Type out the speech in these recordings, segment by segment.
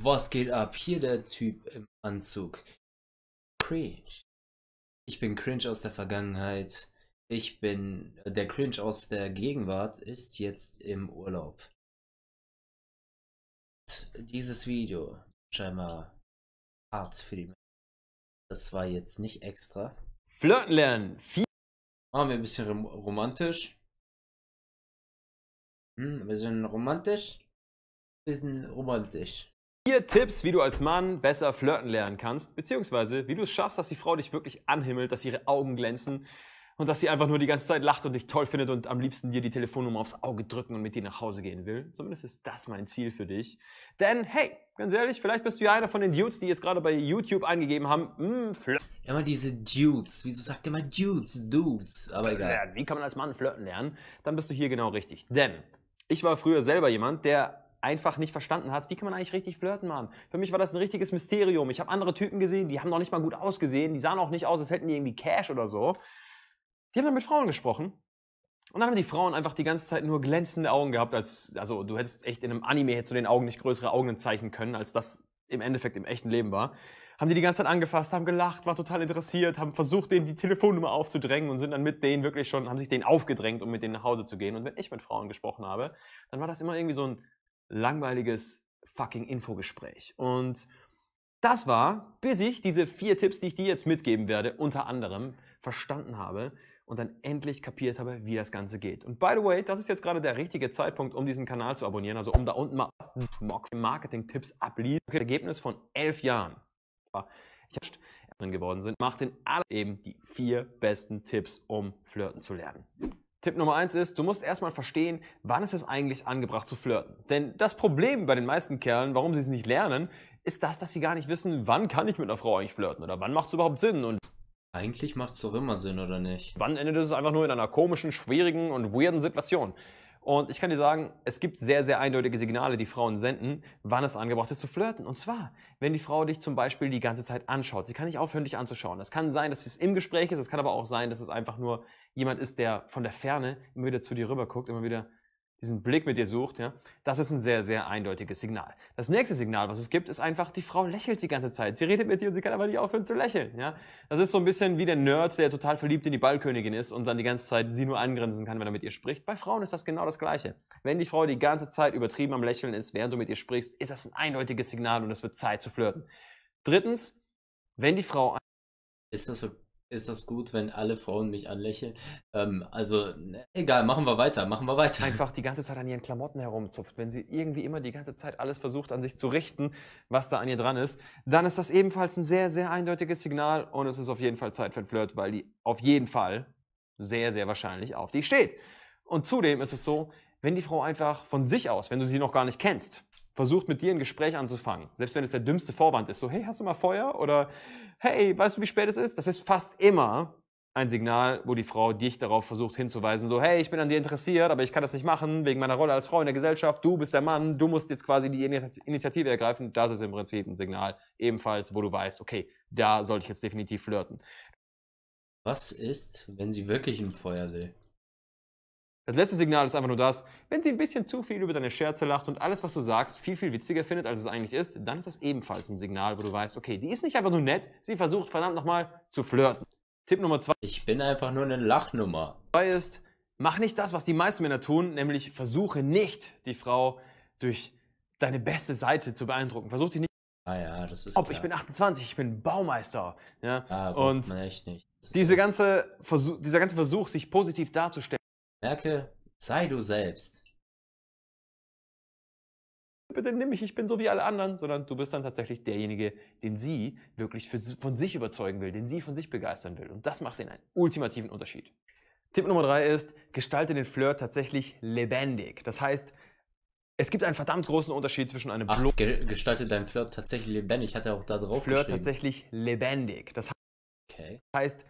Was geht ab? Hier der Typ im Anzug. Cringe. Ich bin cringe aus der Vergangenheit. Ich bin. Der Cringe aus der Gegenwart ist jetzt im Urlaub. Dieses Video, scheinbar hart für die Menschen. Das war jetzt nicht extra. Flirten lernen. Machen wir ein bisschen rom romantisch. Hm, ein bisschen romantisch. Wir sind romantisch. Vier Tipps, wie du als Mann besser flirten lernen kannst, beziehungsweise wie du es schaffst, dass die Frau dich wirklich anhimmelt, dass ihre Augen glänzen und dass sie einfach nur die ganze Zeit lacht und dich toll findet und am liebsten dir die Telefonnummer aufs Auge drücken und mit dir nach Hause gehen will. Zumindest ist das mein Ziel für dich. Denn hey, ganz ehrlich, vielleicht bist du ja einer von den Dudes, die jetzt gerade bei YouTube eingegeben haben, mm, Ja, mal diese Dudes. Wieso sagt ihr mal Dudes, Dudes? Aber egal. Ja, wie kann man als Mann flirten lernen? Dann bist du hier genau richtig. Denn ich war früher selber jemand, der einfach nicht verstanden hat, wie kann man eigentlich richtig flirten, Mann? Für mich war das ein richtiges Mysterium. Ich habe andere Typen gesehen, die haben noch nicht mal gut ausgesehen, die sahen auch nicht aus, als hätten die irgendwie Cash oder so. Die haben dann mit Frauen gesprochen. Und dann haben die Frauen einfach die ganze Zeit nur glänzende Augen gehabt, als, also du hättest echt in einem Anime hättest du den Augen nicht größere Augen zeichnen können, als das im Endeffekt im echten Leben war. Haben die die ganze Zeit angefasst, haben gelacht, waren total interessiert, haben versucht, denen die Telefonnummer aufzudrängen und sind dann mit denen wirklich schon, haben sich denen aufgedrängt, um mit denen nach Hause zu gehen. Und wenn ich mit Frauen gesprochen habe, dann war das immer irgendwie so ein langweiliges fucking Infogespräch. Und das war, bis ich diese vier Tipps, die ich dir jetzt mitgeben werde, unter anderem verstanden habe und dann endlich kapiert habe, wie das Ganze geht. Und by the way, das ist jetzt gerade der richtige Zeitpunkt, um diesen Kanal zu abonnieren, also um da unten mal Marketing-Tipps abliefern. Okay, Ergebnis von elf Jahren. Ich geworden sind, macht in aller eben die vier besten Tipps, um flirten zu lernen. Tipp Nummer eins ist, du musst erstmal verstehen, wann ist es eigentlich angebracht zu flirten. Denn das Problem bei den meisten Kerlen, warum sie es nicht lernen, ist das, dass sie gar nicht wissen, wann kann ich mit einer Frau eigentlich flirten oder wann macht es überhaupt Sinn und eigentlich macht es doch immer Sinn, oder nicht? Wann endet es einfach nur in einer komischen, schwierigen und weirden Situation? Und ich kann dir sagen, es gibt sehr, sehr eindeutige Signale, die Frauen senden, wann es angebracht ist zu flirten. Und zwar, wenn die Frau dich zum Beispiel die ganze Zeit anschaut. Sie kann nicht aufhören, dich anzuschauen. Das kann sein, dass es im Gespräch ist. Es kann aber auch sein, dass es einfach nur jemand ist, der von der Ferne immer wieder zu dir rüber guckt, immer wieder diesen Blick mit dir sucht, ja, das ist ein sehr, sehr eindeutiges Signal. Das nächste Signal, was es gibt, ist einfach, die Frau lächelt die ganze Zeit. Sie redet mit dir und sie kann aber nicht aufhören zu lächeln. Ja. Das ist so ein bisschen wie der Nerd, der total verliebt in die Ballkönigin ist und dann die ganze Zeit sie nur angrinsen kann, wenn er mit ihr spricht. Bei Frauen ist das genau das Gleiche. Wenn die Frau die ganze Zeit übertrieben am Lächeln ist, während du mit ihr sprichst, ist das ein eindeutiges Signal und es wird Zeit zu flirten. Drittens, wenn die Frau... Ist das so ist das gut, wenn alle Frauen mich anlächeln? Ähm, also, ne, egal, machen wir weiter, machen wir weiter. Einfach die ganze Zeit an ihren Klamotten herumzupft, wenn sie irgendwie immer die ganze Zeit alles versucht, an sich zu richten, was da an ihr dran ist, dann ist das ebenfalls ein sehr, sehr eindeutiges Signal und es ist auf jeden Fall Zeit für ein Flirt, weil die auf jeden Fall sehr, sehr wahrscheinlich auf dich steht. Und zudem ist es so, wenn die Frau einfach von sich aus, wenn du sie noch gar nicht kennst, versucht mit dir ein Gespräch anzufangen. Selbst wenn es der dümmste Vorwand ist, so hey, hast du mal Feuer? Oder hey, weißt du, wie spät es ist? Das ist fast immer ein Signal, wo die Frau dich darauf versucht hinzuweisen, so hey, ich bin an dir interessiert, aber ich kann das nicht machen wegen meiner Rolle als Frau in der Gesellschaft, du bist der Mann, du musst jetzt quasi die Initiative ergreifen. Das ist im Prinzip ein Signal ebenfalls, wo du weißt, okay, da sollte ich jetzt definitiv flirten. Was ist, wenn sie wirklich ein Feuer will? Das letzte Signal ist einfach nur das, wenn sie ein bisschen zu viel über deine Scherze lacht und alles, was du sagst, viel, viel witziger findet, als es eigentlich ist, dann ist das ebenfalls ein Signal, wo du weißt, okay, die ist nicht einfach nur nett, sie versucht verdammt nochmal zu flirten. Tipp Nummer zwei. Ich bin einfach nur eine Lachnummer. Zwei ist, mach nicht das, was die meisten Männer tun, nämlich versuche nicht, die Frau durch deine beste Seite zu beeindrucken. Versuch sie nicht. Ah ja, das ist. Ob klar. ich bin 28, ich bin Baumeister. Ja, ah, und man echt nicht. Diese ganze dieser ganze Versuch, sich positiv darzustellen Merke, sei du selbst. Bitte nimm mich, ich bin so wie alle anderen, sondern du bist dann tatsächlich derjenige, den sie wirklich für, von sich überzeugen will, den sie von sich begeistern will. Und das macht den einen ultimativen Unterschied. Tipp Nummer drei ist, gestalte den Flirt tatsächlich lebendig. Das heißt, es gibt einen verdammt großen Unterschied zwischen einem Ach, ge gestalte deinen Flirt tatsächlich lebendig. hat er auch da drauf geschrieben. Flirt tatsächlich lebendig. Das okay. heißt,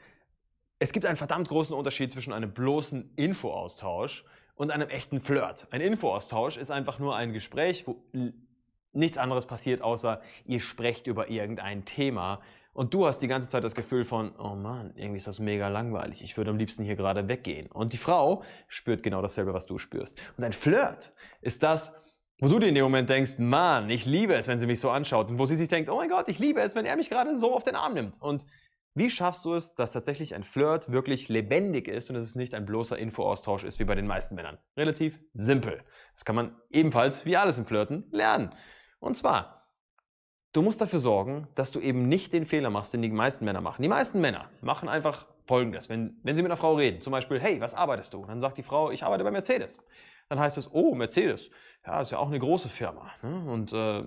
es gibt einen verdammt großen Unterschied zwischen einem bloßen Infoaustausch und einem echten Flirt. Ein Infoaustausch ist einfach nur ein Gespräch, wo nichts anderes passiert, außer ihr sprecht über irgendein Thema, und du hast die ganze Zeit das Gefühl von, oh Mann, irgendwie ist das mega langweilig. Ich würde am liebsten hier gerade weggehen. Und die Frau spürt genau dasselbe, was du spürst. Und ein Flirt ist das, wo du dir in dem Moment denkst, Mann, ich liebe es, wenn sie mich so anschaut. Und wo sie sich denkt, oh mein Gott, ich liebe es, wenn er mich gerade so auf den Arm nimmt. Und wie schaffst du es, dass tatsächlich ein Flirt wirklich lebendig ist und dass es nicht ein bloßer Infoaustausch ist wie bei den meisten Männern? Relativ simpel. Das kann man ebenfalls wie alles im Flirten lernen. Und zwar, du musst dafür sorgen, dass du eben nicht den Fehler machst, den die meisten Männer machen. Die meisten Männer machen einfach folgendes. Wenn, wenn sie mit einer Frau reden, zum Beispiel, hey, was arbeitest du? Und dann sagt die Frau, ich arbeite bei Mercedes. Dann heißt es, oh, Mercedes, ja, ist ja auch eine große Firma. Ne? Und äh,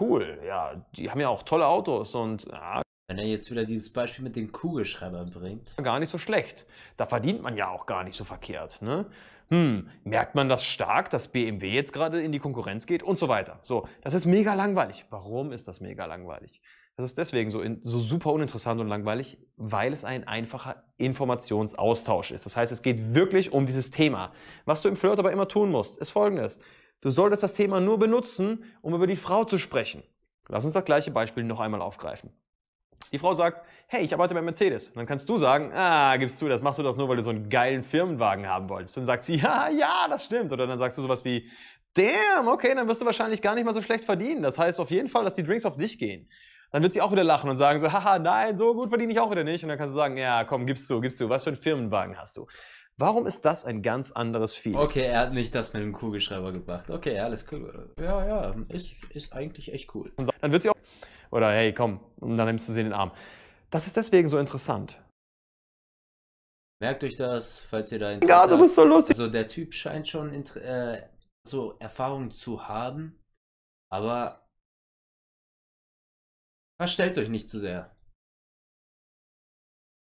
cool, ja, die haben ja auch tolle Autos und ja, wenn er jetzt wieder dieses Beispiel mit den Kugelschreibern bringt. Gar nicht so schlecht. Da verdient man ja auch gar nicht so verkehrt. Ne? Hm, merkt man das stark, dass BMW jetzt gerade in die Konkurrenz geht und so weiter. So, das ist mega langweilig. Warum ist das mega langweilig? Das ist deswegen so, in, so super uninteressant und langweilig, weil es ein einfacher Informationsaustausch ist. Das heißt, es geht wirklich um dieses Thema. Was du im Flirt aber immer tun musst, ist folgendes. Du solltest das Thema nur benutzen, um über die Frau zu sprechen. Lass uns das gleiche Beispiel noch einmal aufgreifen. Die Frau sagt, hey, ich arbeite bei Mercedes. Und dann kannst du sagen, ah, gibst du das, machst du das nur, weil du so einen geilen Firmenwagen haben wolltest. Dann sagt sie, ja, ja, das stimmt. Oder dann sagst du sowas wie, damn, okay, dann wirst du wahrscheinlich gar nicht mal so schlecht verdienen. Das heißt auf jeden Fall, dass die Drinks auf dich gehen. Dann wird sie auch wieder lachen und sagen so, haha, nein, so gut verdiene ich auch wieder nicht. Und dann kannst du sagen, ja, komm, gibst du, gibst du, was für einen Firmenwagen hast du? Warum ist das ein ganz anderes Feeling? Okay, er hat nicht das mit dem Kugelschreiber gebracht. Okay, alles cool. Ja, ja, ist, ist eigentlich echt cool. Dann wird sie auch oder hey, komm, und dann nimmst du sie in den Arm. Das ist deswegen so interessant. Merkt euch das, falls ihr da Interesse ja, du bist so lustig. Also der Typ scheint schon äh, so Erfahrung zu haben, aber verstellt euch nicht zu sehr.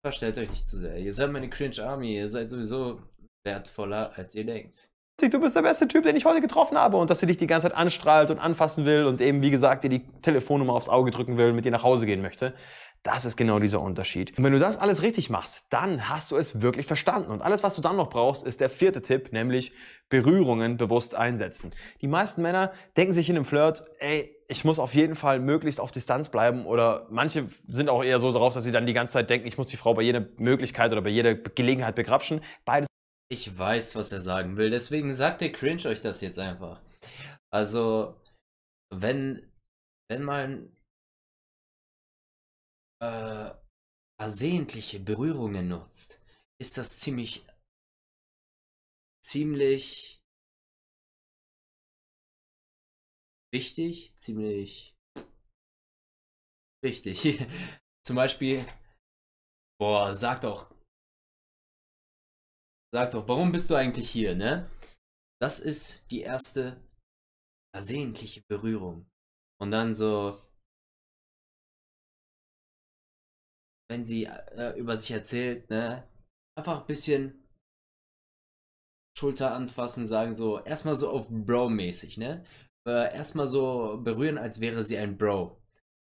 Verstellt euch nicht zu sehr. Ihr seid meine Cringe Army, ihr seid sowieso wertvoller, als ihr denkt fantastisch, du bist der beste Typ, den ich heute getroffen habe. Und dass sie dich die ganze Zeit anstrahlt und anfassen will und eben, wie gesagt, dir die Telefonnummer aufs Auge drücken will und mit dir nach Hause gehen möchte. Das ist genau dieser Unterschied. Und wenn du das alles richtig machst, dann hast du es wirklich verstanden. Und alles, was du dann noch brauchst, ist der vierte Tipp, nämlich Berührungen bewusst einsetzen. Die meisten Männer denken sich in einem Flirt, ey, ich muss auf jeden Fall möglichst auf Distanz bleiben oder manche sind auch eher so darauf, dass sie dann die ganze Zeit denken, ich muss die Frau bei jeder Möglichkeit oder bei jeder Gelegenheit begrapschen. Beides ich weiß, was er sagen will. Deswegen sagt der Cringe euch das jetzt einfach. Also, wenn, wenn man äh, versehentliche Berührungen nutzt, ist das ziemlich, ziemlich wichtig, ziemlich wichtig. Zum Beispiel, boah, sag doch Sag doch, warum bist du eigentlich hier, ne? Das ist die erste versehentliche Berührung. Und dann so, wenn sie äh, über sich erzählt, ne? Einfach ein bisschen Schulter anfassen, sagen so, erstmal so auf Bro-mäßig, ne? Äh, erstmal so berühren, als wäre sie ein Bro.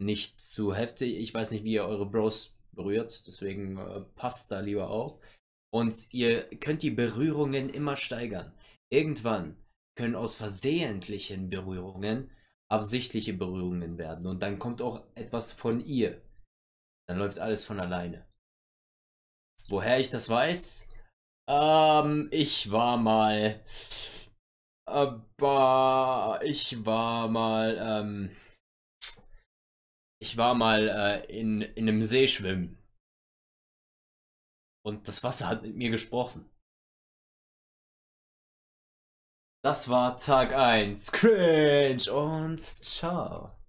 Nicht zu heftig, ich weiß nicht, wie ihr eure Bros berührt, deswegen äh, passt da lieber auf. Und ihr könnt die Berührungen immer steigern. Irgendwann können aus versehentlichen Berührungen absichtliche Berührungen werden. Und dann kommt auch etwas von ihr. Dann läuft alles von alleine. Woher ich das weiß? Ähm, ich war mal. Aber ich war mal, ähm, ich war mal äh, in, in einem See schwimmen. Und das Wasser hat mit mir gesprochen. Das war Tag 1. Cringe und ciao.